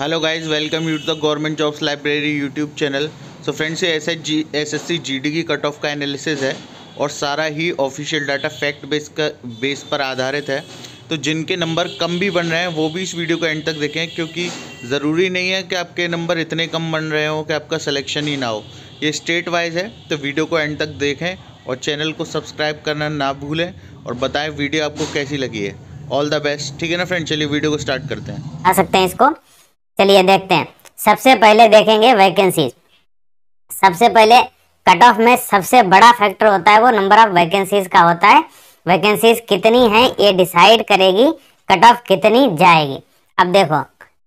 hello guys welcome you to the government jobs library YouTube channel so friends ये S H G S S C G D की cut off का analysis है और सारा ही official data fact base का base पर आधारित है तो जिनके नंबर कम भी बन रहे हैं वो भी इस वीडियो को एंड तक देखें क्योंकि ज़रूरी नहीं है कि आपके नंबर इतने कम बन रहे हों कि आपका सलेक्शन ही ना हो ये स्टेट वाइज है तो वीडियो को एंड तक देखें और चैनल को सब्सक्राइब करना ना भूलें और बताएं वीडियो आपको कैसी लगी है ऑल द बेस्ट ठीक है ना फ्रेंड चलिए वीडियो को स्टार्ट करते हैं आ सकते हैं इसको चलिए देखते हैं सबसे पहले देखेंगे वैकेंसीज सबसे पहले कट ऑफ में सबसे बड़ा फैक्टर होता है वो नंबर ऑफ वैकेंसीज का होता है वैकेंसीज कितनी है ये डिसाइड करेगी कट ऑफ कितनी जाएगी अब देखो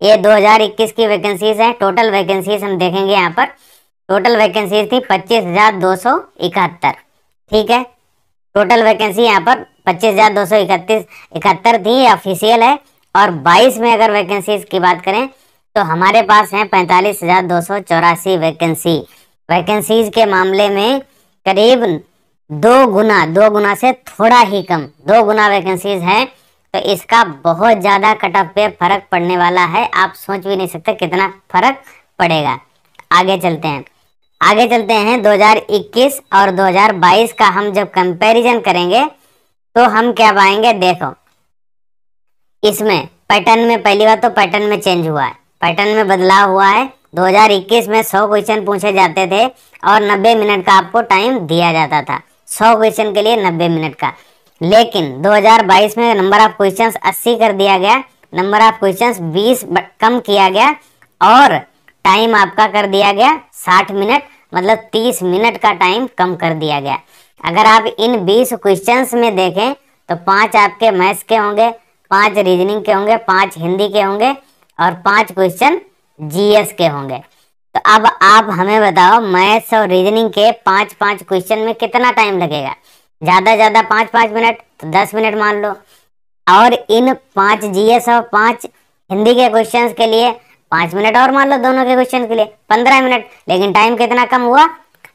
ये 2021 की वैकेंसीज है टोटल वैकेंसीज हम देखेंगे यहाँ पर टोटल वैकेंसीज थी पच्चीस ठीक है टोटल वैकेंसी यहाँ पर पच्चीस इकहत्तर थी ऑफिशियल है और 22 में अगर वैकेंसीज की बात करें तो हमारे पास है पैंतालीस हजार दो सौ चौरासी वैकेंसी वैकेंसीज के मामले में करीब दो गुना दो गुना से थोड़ा ही कम दो गुना वैकेंसीज है तो इसका बहुत ज़्यादा कट ऑफ पे फर्क पड़ने वाला है आप सोच भी नहीं सकते कितना फर्क पड़ेगा आगे चलते हैं आगे चलते हैं 2021 और 2022 का हम जब कंपैरिजन करेंगे तो हम क्या पाएंगे देखो इसमें पैटर्न में पहली बार तो पैटर्न में चेंज हुआ है पैटर्न में बदलाव हुआ है 2021 में 100 क्वेश्चन पूछे जाते थे और 90 मिनट का आपको टाइम दिया जाता था 100 क्वेश्चन के लिए 90 मिनट का लेकिन 2022 में नंबर ऑफ क्वेश्चन 80 कर दिया गया नंबर ऑफ क्वेश्चन 20 कम किया गया और टाइम आपका कर दिया गया 60 मिनट मतलब 30 मिनट का टाइम कम कर दिया गया अगर आप इन 20 क्वेश्चन में देखें तो पाँच आपके मैथ्स के होंगे पाँच रीजनिंग के होंगे पाँच हिंदी के होंगे और पांच क्वेश्चन जीएस के होंगे तो अब आप हमें बताओ मैथ्स और रीजनिंग के पांच पांच क्वेश्चन में कितना टाइम लगेगा ज़्यादा ज़्यादा पांच पांच मिनट तो दस मिनट मान लो और इन पांच जीएस और पांच हिंदी के क्वेश्चंस के लिए पांच मिनट और मान लो दोनों के क्वेश्चन के लिए पंद्रह मिनट लेकिन टाइम कितना कम हुआ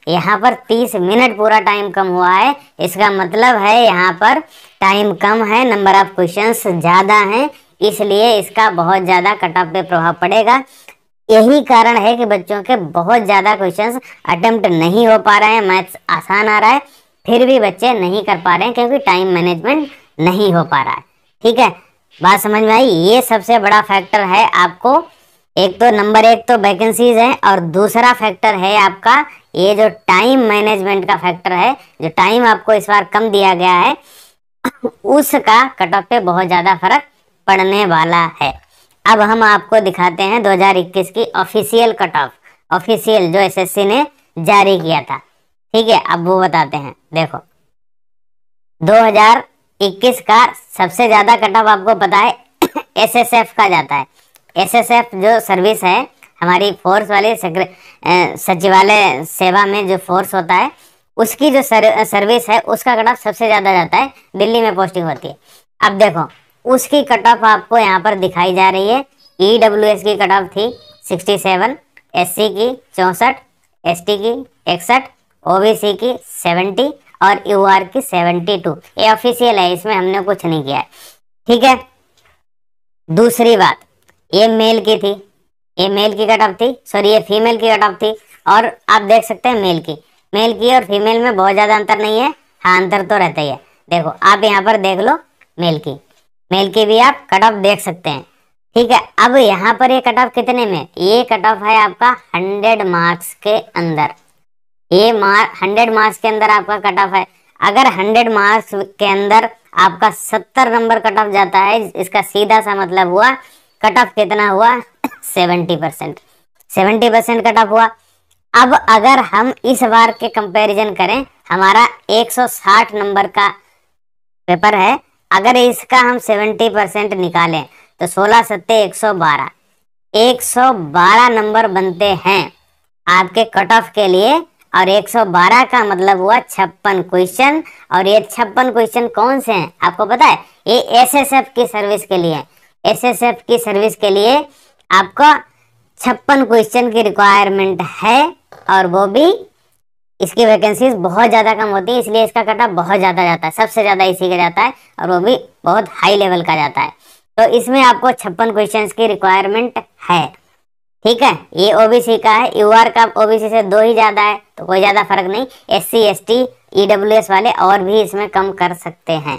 यहाँ पर तीस मिनट पूरा टाइम कम हुआ है इसका मतलब है यहाँ पर टाइम कम है नंबर ऑफ क्वेश्चंस ज़्यादा हैं इसलिए इसका बहुत ज़्यादा कट ऑफ पे प्रभाव पड़ेगा यही कारण है कि बच्चों के बहुत ज़्यादा क्वेश्चंस अटेम्प्ट नहीं हो पा रहे हैं मैथ्स आसान आ रहा है फिर भी बच्चे नहीं कर पा रहे हैं क्योंकि टाइम मैनेजमेंट नहीं हो पा रहा है ठीक है बात समझ में आई ये सबसे बड़ा फैक्टर है आपको एक तो नंबर एक तो वैकेंसीज है और दूसरा फैक्टर है आपका ये जो टाइम मैनेजमेंट का फैक्टर है जो टाइम आपको इस बार कम दिया गया है उसका कट ऑफ पे बहुत ज़्यादा फर्क पड़ने वाला है अब हम आपको दिखाते हैं 2021 की ऑफिशियल कट ऑफ ऑफिशियल जो एसएससी ने जारी किया था ठीक है अब वो बताते हैं देखो 2021 का सबसे ज़्यादा कट ऑफ आपको पता है एसएसएफ का जाता है एसएसएफ जो सर्विस है हमारी फोर्स वाले सचिवालय सेवा में जो फोर्स होता है उसकी जो सर, सर्विस है उसका कट ऑफ सबसे ज़्यादा जाता है दिल्ली में पोस्टिंग होती है अब देखो उसकी कट ऑफ आपको यहाँ पर दिखाई जा रही है ई डब्ल्यू एस की कट ऑफ थी 67, सी की चौंसठ टी की इकसठ सी की 70 और आर की 72 ये ऑफिशियल है इसमें हमने कुछ नहीं किया है ठीक है दूसरी बात ये मेल की थी ये मेल की कट ऑफ थी सॉरी ये फीमेल की कट ऑफ थी और आप देख सकते हैं मेल की मेल की और फीमेल में बहुत ज़्यादा अंतर नहीं है हाँ अंतर तो रहता ही है देखो आप यहाँ पर देख लो मेल की मेल के भी आप कट ऑफ देख सकते हैं ठीक है अब यहाँ पर ये कट ऑफ कितने में ये कट ऑफ है आपका हंड्रेड मार्क्स के अंदर ये मार हंड्रेड मार्क्स के अंदर आपका कट ऑफ है अगर हंड्रेड मार्क्स के अंदर आपका सत्तर नंबर कट ऑफ जाता है इसका सीधा सा मतलब हुआ कट ऑफ कितना हुआ seventy percent seventy percent cut off हुआ अब अगर हम इस बार के कंपैरिजन करें हमारा 160 नंबर का पेपर है अगर इसका हम 70 परसेंट निकालें तो सोलह सत्ते एक सौ बारह एक सौ बारह नंबर बनते हैं आपके कट ऑफ के लिए और 112 का मतलब हुआ छप्पन क्वेश्चन और ये छप्पन क्वेश्चन कौन से हैं आपको पता है ये एसएसएफ की सर्विस के लिए एसएसएफ की सर्विस के लिए आपको छप्पन क्वेश्चन की रिक्वायरमेंट है और वो भी इसकी वैकेंसीज बहुत ज़्यादा कम होती है इसलिए इसका कटा बहुत ज़्यादा जाता है सबसे ज़्यादा इसी का जाता है और वो भी बहुत हाई लेवल का जाता है तो इसमें आपको छप्पन क्वेश्चन की रिक्वायरमेंट है ठीक है ये ओबीसी का है यू का ओबीसी से दो ही ज़्यादा है तो कोई ज़्यादा फर्क नहीं S C S T E W S वाले और भी इसमें कम कर सकते हैं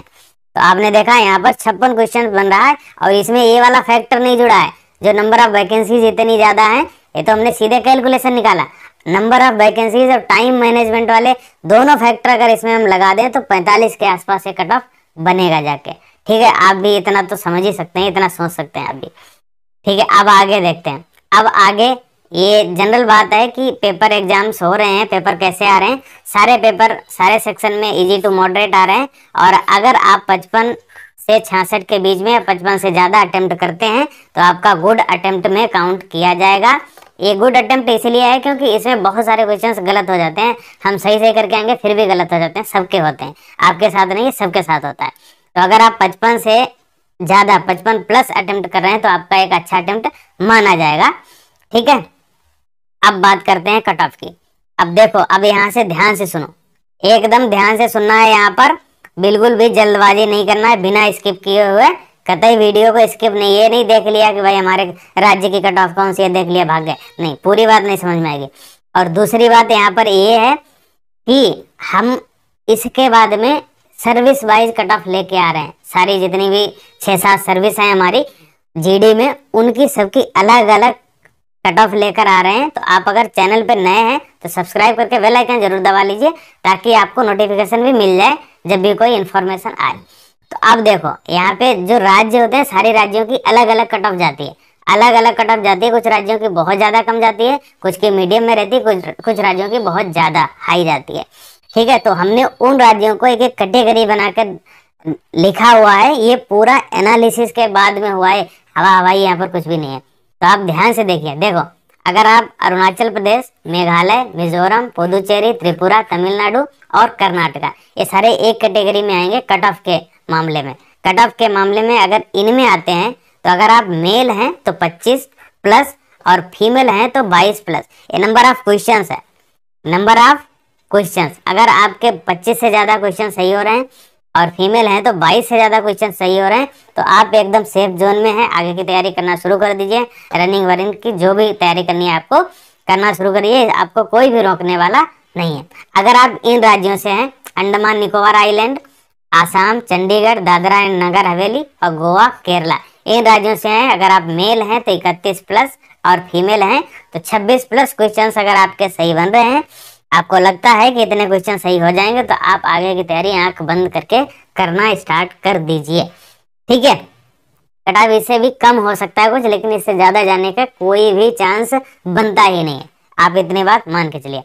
तो आपने देखा यहाँ पर छप्पन क्वेश्चन बन रहा है और इसमें ये वाला फैक्टर नहीं जुड़ा है जो नंबर ऑफ वैकेंसीज इतनी ज़्यादा है ये तो हमने सीधे कैलकुलेशन निकाला नंबर ऑफ वैकेंसीज और टाइम मैनेजमेंट वाले दोनों फैक्टर अगर इसमें हम लगा दें तो 45 के आसपास ये कट ऑफ बनेगा जाके ठीक है आप भी इतना तो समझ ही सकते हैं इतना सोच सकते हैं आप भी ठीक है अब आगे देखते हैं अब आगे ये जनरल बात है कि पेपर एग्जाम्स हो रहे हैं पेपर कैसे आ रहे हैं सारे पेपर सारे सेक्शन में इजी टू मॉडरेट आ रहे हैं और अगर आप पचपन से छियासठ के बीच में पचपन से ज़्यादा अटेम्प्ट करते हैं तो आपका गुड अटेम्प्ट में काउंट किया जाएगा ये गुड अटेम्प्ट इसलिए है क्योंकि इसमें बहुत सारे क्वेश्चन गलत हो जाते हैं हम सही सही करके आएंगे फिर भी गलत हो जाते हैं सबके होते हैं आपके साथ नहीं सबके साथ होता है तो अगर आप पचपन से ज़्यादा पचपन प्लस अटेम्प्ट कर रहे हैं तो आपका एक अच्छा अटेम्प्ट माना जाएगा ठीक है अब बात करते हैं कट ऑफ की अब देखो अब यहाँ से ध्यान से सुनो एकदम ध्यान से सुनना है यहाँ पर बिल्कुल भी जल्दबाजी नहीं करना है बिना स्किप किए हुए कतई वीडियो को स्किप नहीं ये नहीं देख लिया कि भाई हमारे राज्य की कट ऑफ कौन सी है देख लिया भाग गए नहीं पूरी बात नहीं समझ में आएगी और दूसरी बात यहाँ पर ये है कि हम इसके बाद में सर्विस वाइज कट ऑफ लेके आ रहे हैं सारी जितनी भी छः सात सर्विस हैं हमारी जीडी में उनकी सबकी अलग अलग कट ऑफ लेकर आ रहे हैं तो आप अगर चैनल पर नए हैं तो सब्सक्राइब करके बेल आइकन जरूर दबा लीजिए ताकि आपको नोटिफिकेशन भी मिल जाए जब भी कोई इन्फॉर्मेशन आए तो अब देखो यहाँ पे जो राज्य होते हैं सारे राज्यों की अलग अलग कट ऑफ जाती है अलग अलग कट ऑफ जाती है कुछ राज्यों की बहुत ज़्यादा कम जाती है कुछ की मीडियम में रहती है कुछ कुछ राज्यों की बहुत ज़्यादा हाई जाती है ठीक है तो हमने उन राज्यों को एक एक कैटेगरी बनाकर लिखा हुआ है ये पूरा एनालिसिस के बाद में हुआ है हवा हवाई यहाँ पर कुछ भी नहीं है तो आप ध्यान से देखिए देखो अगर आप अरुणाचल प्रदेश मेघालय मिजोरम पुदुचेरी त्रिपुरा तमिलनाडु और कर्नाटका ये सारे एक कैटेगरी में आएंगे कट ऑफ के मामले में कट ऑफ के मामले में अगर इनमें आते हैं तो अगर आप मेल हैं तो 25 प्लस और फीमेल हैं तो 22 प्लस ये नंबर ऑफ क्वेश्चन है नंबर ऑफ क्वेश्चन अगर आपके 25 से ज़्यादा क्वेश्चन सही हो रहे हैं और फीमेल हैं तो 22 से ज़्यादा क्वेश्चन सही हो रहे हैं तो आप एकदम सेफ जोन में हैं आगे की तैयारी करना शुरू कर दीजिए रनिंग वनिंग की जो भी तैयारी करनी है आपको करना शुरू करिए आपको कोई भी रोकने वाला नहीं है अगर आप इन राज्यों से हैं अंडमान निकोबार आइलैंड आसाम चंडीगढ़ दादरा एंड नगर हवेली और गोवा केरला इन राज्यों से हैं अगर आप मेल हैं तो इकतीस प्लस और फीमेल हैं तो छब्बीस प्लस क्वेश्चन अगर आपके सही बन रहे हैं आपको लगता है कि इतने क्वेश्चन सही हो जाएंगे तो आप आगे की तैयारी आंख बंद करके करना स्टार्ट कर दीजिए ठीक है कटाव इससे भी कम हो सकता है कुछ लेकिन इससे ज्यादा जाने का कोई भी चांस बनता ही नहीं है आप इतनी बात मान के चलिए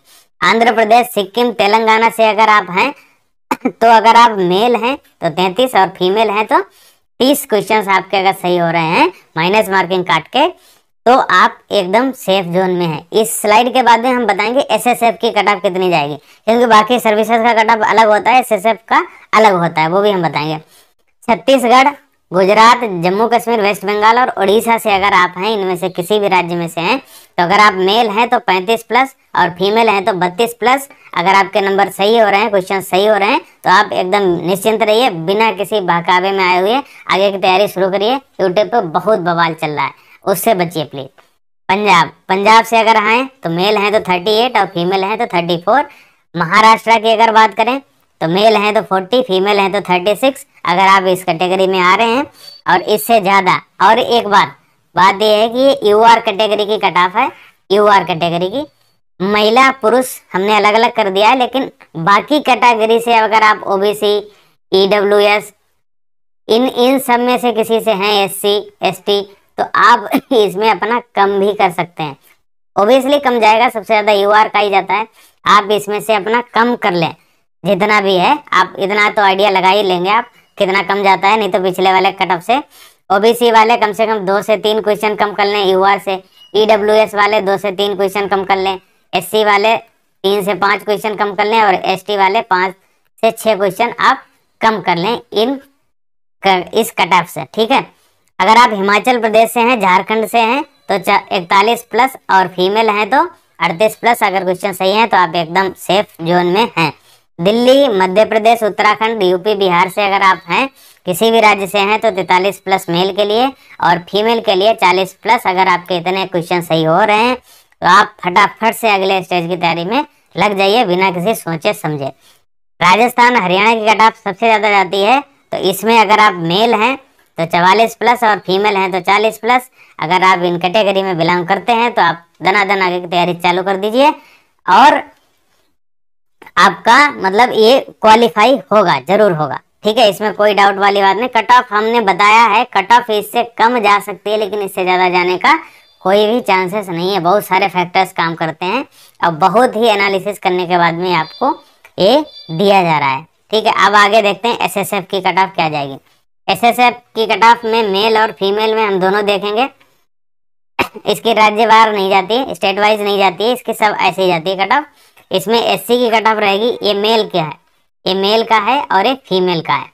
आंध्र प्रदेश सिक्किम तेलंगाना से अगर आप हैं तो अगर आप मेल हैं तो तैतीस और फीमेल हैं तो तीस क्वेश्चन आपके अगर सही हो रहे हैं माइनस मार्किंग काट के तो आप एकदम सेफ जोन में हैं इस स्लाइड के बाद में हम बताएंगे एसएसएफ की कट ऑफ कितनी जाएगी क्योंकि बाकी सर्विसेज का कट ऑफ अलग होता है एसएसएफ का अलग होता है वो भी हम बताएंगे छत्तीसगढ़ गुजरात जम्मू कश्मीर वेस्ट बंगाल और उड़ीसा से अगर आप हैं इनमें से किसी भी राज्य में से हैं तो अगर आप मेल हैं तो 35 प्लस और फीमेल हैं तो 32 प्लस अगर आपके नंबर सही हो रहे हैं क्वेश्चन सही हो रहे हैं तो आप एकदम निश्चिंत रहिए बिना किसी बहकावे में आए हुए आगे की तैयारी शुरू करिए यूट्यूब पर बहुत बवाल चल रहा है उससे बचिए प्लीज पंजाब पंजाब से अगर आए तो मेल हैं तो 38 और फीमेल हैं तो 34 महाराष्ट्र की अगर बात करें तो मेल हैं तो 40 फीमेल हैं तो 36 अगर आप इस कैटेगरी में आ रहे हैं और इससे ज़्यादा और एक बात बात यह है कि ये यू आर कैटेगरी की कट ऑफ है यू आर कैटेगरी की महिला पुरुष हमने अलग अलग कर दिया है लेकिन बाकी कैटेगरी से अगर आप O B C E W S इन इन सब में से किसी से हैं एस सी एस टी तो आप इसमें अपना कम भी कर सकते हैं ओबियसली कम जाएगा सबसे ज़्यादा यू आर का ही जाता है आप इसमें से अपना कम कर लें जितना भी है आप इतना तो आइडिया लगा ही लेंगे आप कितना कम जाता है नहीं तो पिछले वाले कट ऑफ से ओबीसी वाले कम से कम दो से तीन क्वेश्चन कम कर लें यू आर से ई e वाले दो से तीन क्वेश्चन कम कर लें एस वाले तीन से पाँच क्वेश्चन कम कर लें और एस वाले पाँच से छः क्वेश्चन आप कम कर लें इन कर, इस कट ऑफ से ठीक है अगर आप हिमाचल प्रदेश से हैं झारखंड से हैं तो इकतालीस प्लस और फीमेल हैं तो अड़तीस प्लस अगर क्वेश्चन सही है तो आप एकदम सेफ जोन में हैं दिल्ली मध्य प्रदेश उत्तराखंड यूपी बिहार से अगर आप हैं किसी भी राज्य से हैं तो तैतालीस प्लस मेल के लिए और फीमेल के लिए चालीस प्लस अगर आपके इतने क्वेश्चन सही हो रहे हैं तो आप फटाफट से अगले स्टेज की तैयारी में लग जाइए बिना किसी सोचे समझे राजस्थान हरियाणा की कट सबसे ज़्यादा जाती है तो इसमें अगर आप मेल हैं तो चवालीस प्लस और फीमेल हैं तो चालीस प्लस अगर आप इन कैटेगरी में बिलोंग करते हैं तो आप दनादन आगे की तैयारी चालू कर दीजिए और आपका मतलब ये क्वालिफाई होगा जरूर होगा ठीक है इसमें कोई डाउट वाली बात नहीं कट ऑफ हमने बताया है कट ऑफ इससे कम जा सकती है लेकिन इससे ज़्यादा जाने का कोई भी चांसेस नहीं है बहुत सारे फैक्टर्स काम करते हैं और बहुत ही एनालिसिस करने के बाद में आपको ये दिया जा रहा है ठीक है अब आगे देखते हैं एसएसएफ की कट ऑफ क्या जाएगी एसएसएफ की कट ऑफ में मेल और फीमेल में हम दोनों देखेंगे इसकी राज्यवार नहीं जाती स्टेट वाइज नहीं जाती इसकी सब ऐसे ही जाती है कट ऑफ इसमें एससी की कट ऑफ रहेगी ये मेल क्या है ये मेल का है और ये फीमेल का है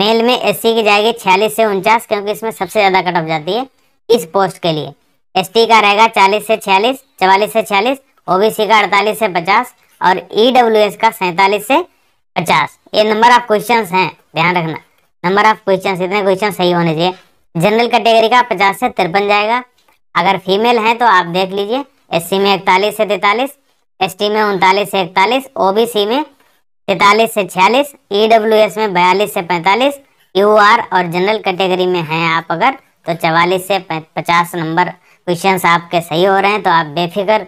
मेल में एससी की जाएगी छियालीस से उनचास क्योंकि इसमें सबसे ज़्यादा कट ऑफ जाती है इस पोस्ट के लिए एसटी का रहेगा चालीस से छियालीस चवालीस से छियालीस ओबीसी का अड़तालीस से पचास और ईडब्ल्यूएस e का सैंतालीस से पचास ये नंबर ऑफ क्वेश्चन हैं ध्यान रखना नंबर ऑफ क्वेश्चन इतने क्वेश्चन सही होने चाहिए जनरल कैटेगरी का पचास से तिरपन जाएगा अगर फीमेल है तो आप देख लीजिए एससी में इकतालीस से तैतालीस एसटी में उनतालीस से इकतालीस ओबीसी में तैतालीस से छियालीस ईडब्ल्यूएस में बयालीस से पैंतालीस यूआर और जनरल कैटेगरी में हैं आप अगर तो चवालीस से पचास नंबर क्वेश्चन आपके सही हो रहे हैं तो आप बेफिक्र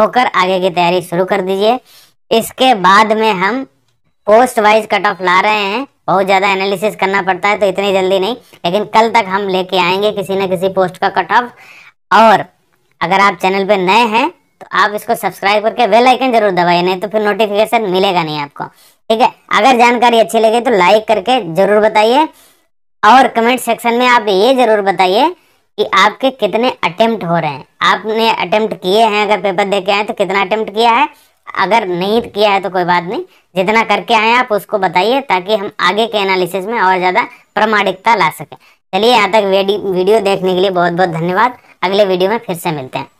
होकर आगे की तैयारी शुरू कर दीजिए इसके बाद में हम पोस्ट वाइज कट ऑफ ला रहे हैं बहुत ज़्यादा एनालिसिस करना पड़ता है तो इतनी जल्दी नहीं लेकिन कल तक हम लेके आएंगे किसी न किसी पोस्ट का कट ऑफ और अगर आप चैनल पे नए हैं तो आप इसको सब्सक्राइब करके बेल आइकन जरूर दबाइए नहीं तो फिर नोटिफिकेशन मिलेगा नहीं आपको ठीक है अगर जानकारी अच्छी लगे तो लाइक करके जरूर बताइए और कमेंट सेक्शन में आप ये जरूर बताइए कि आपके कितने अटेम्प्ट हो रहे हैं आपने अटेम्प्ट किए हैं अगर पेपर दे के आए तो कितना अटेम्प्ट किया है अगर नहीं किया है तो कोई बात नहीं जितना करके आए आप उसको बताइए ताकि हम आगे के एनालिसिस में और ज़्यादा प्रमाणिकता ला सकें चलिए यहाँ तक वीडियो देखने के लिए बहुत बहुत धन्यवाद अगले वीडियो में फिर से मिलते हैं